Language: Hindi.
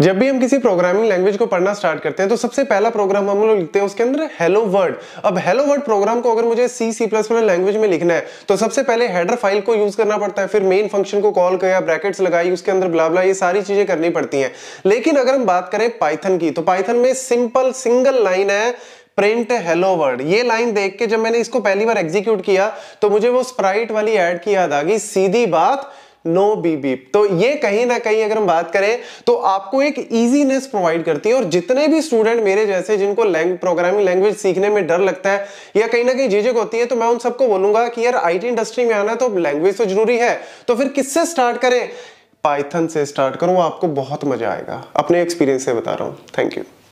जब भी हम किसी प्रोग्रामिंग लैंग्वेज को पढ़ना स्टार्ट करते हैं तो सबसे पहला प्रोग्राम हम लोग लिखते हैं उसके अंदर हेलो वर्ड अब हेलो वर्ड प्रोग्राम को अगर मुझे C C plus plus language में लिखना है तो सबसे पहले हेडर फाइल को यूज करना पड़ता है फिर मेन फंक्शन को कॉल किया ब्रैकेट्स लगाई उसके अंदर ब्लाबला ये सारी चीजें करनी पड़ती है लेकिन अगर हम बात करें पाइथन की तो पाइथन में सिंपल सिंगल लाइन है प्रिंट हेलो वर्ड ये लाइन देख के जब मैंने इसको पहली बार एग्जीक्यूट किया तो मुझे वो स्प्राइट वाली एड की याद आ गई सीधी बात नो बी बीप तो ये कहीं ना कहीं अगर हम बात करें तो आपको एक ईजीनेस प्रोवाइड करती है और जितने भी स्टूडेंट मेरे जैसे जिनको लैंग, प्रोग्रामिंग लैंग्वेज सीखने में डर लगता है या कहीं ना कहीं झिझक होती है तो मैं उन सबको बोलूंगा कि यार आईटी इंडस्ट्री में आना तो लैंग्वेज तो जरूरी है तो फिर किससे स्टार्ट करें पाइथन से स्टार्ट करूँ आपको बहुत मजा आएगा अपने एक्सपीरियंस से बता रहा हूँ थैंक यू